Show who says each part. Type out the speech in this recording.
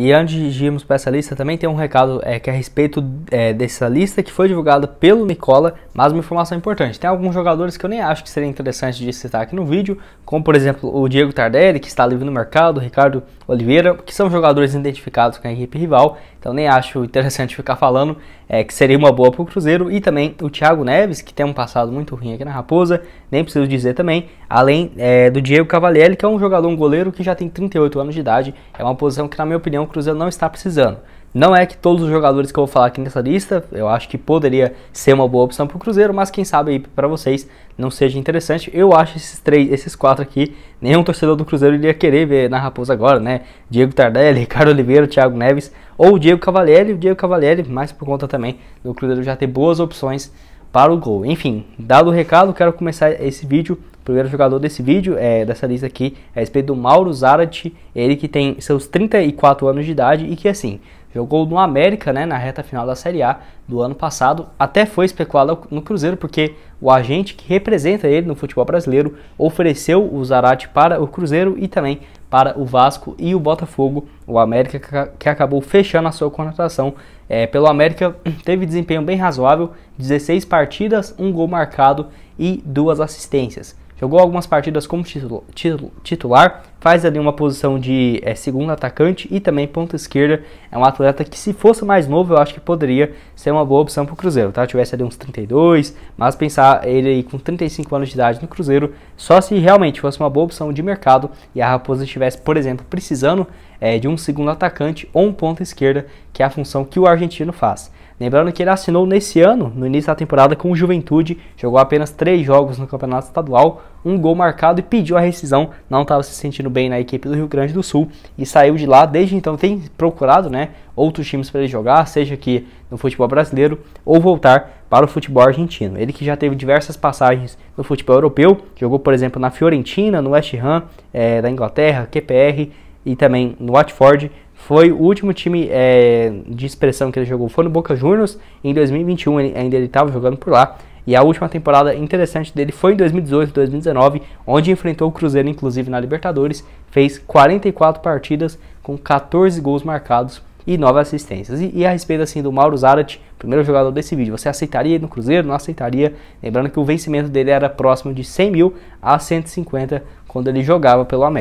Speaker 1: E antes de irmos para essa lista, também tem um recado é, que é a respeito é, dessa lista que foi divulgada pelo Nicola, mas uma informação importante. Tem alguns jogadores que eu nem acho que seria interessante de citar aqui no vídeo, como por exemplo o Diego Tardelli, que está livre no mercado, o Ricardo Oliveira, que são jogadores identificados com a equipe rival, então nem acho interessante ficar falando é, que seria uma boa para o Cruzeiro, e também o Thiago Neves, que tem um passado muito ruim aqui na Raposa, nem preciso dizer também, além é, do Diego Cavalieri, que é um jogador, um goleiro que já tem 38 anos de idade, é uma posição que, na minha opinião, o Cruzeiro não está precisando. Não é que todos os jogadores que eu vou falar aqui nessa lista, eu acho que poderia ser uma boa opção para o Cruzeiro, mas quem sabe aí para vocês não seja interessante. Eu acho esses três, esses quatro aqui, nenhum torcedor do Cruzeiro iria querer ver na Raposa agora, né? Diego Tardelli, Ricardo Oliveira, Thiago Neves ou Diego Cavalieri. O Diego Cavalieri, mais por conta também do Cruzeiro já ter boas opções para o gol. Enfim, dado o recado, quero começar esse vídeo. O primeiro jogador desse vídeo, é, dessa lista aqui, é a respeito do Mauro Zarate, ele que tem seus 34 anos de idade e que, assim, jogou no América, né, na reta final da Série A do ano passado, até foi especulado no Cruzeiro, porque o agente que representa ele no futebol brasileiro ofereceu o Zarate para o Cruzeiro e também para o Vasco e o Botafogo. O América que acabou fechando a sua contratação é, pelo América teve desempenho bem razoável, 16 partidas, um gol marcado e duas assistências. Jogou algumas partidas como titular, faz ali uma posição de é, segundo atacante e também ponta esquerda. É um atleta que, se fosse mais novo, eu acho que poderia ser uma boa opção para o Cruzeiro, tá? Tivesse ali uns 32, mas pensar ele aí com 35 anos de idade no Cruzeiro, só se realmente fosse uma boa opção de mercado e a Raposa estivesse, por exemplo, precisando é, de um segundo atacante ou um ponta esquerda, que é a função que o argentino faz. Lembrando que ele assinou nesse ano, no início da temporada, com o Juventude, jogou apenas 3 jogos no Campeonato Estadual, um gol marcado e pediu a rescisão, não estava se sentindo bem na equipe do Rio Grande do Sul e saiu de lá. Desde então tem procurado né, outros times para ele jogar, seja aqui no futebol brasileiro ou voltar para o futebol argentino. Ele que já teve diversas passagens no futebol europeu, jogou por exemplo na Fiorentina, no West Ham é, da Inglaterra, QPR e também no Watford, foi o último time é, de expressão que ele jogou foi no Boca Juniors em 2021, ele, ainda ele estava jogando por lá. E a última temporada interessante dele foi em 2018 2019, onde enfrentou o Cruzeiro, inclusive na Libertadores. Fez 44 partidas com 14 gols marcados e 9 assistências. E, e a respeito assim do Mauro Zarat, primeiro jogador desse vídeo, você aceitaria no Cruzeiro? Não aceitaria? Lembrando que o vencimento dele era próximo de 100 mil a 150 quando ele jogava pelo América.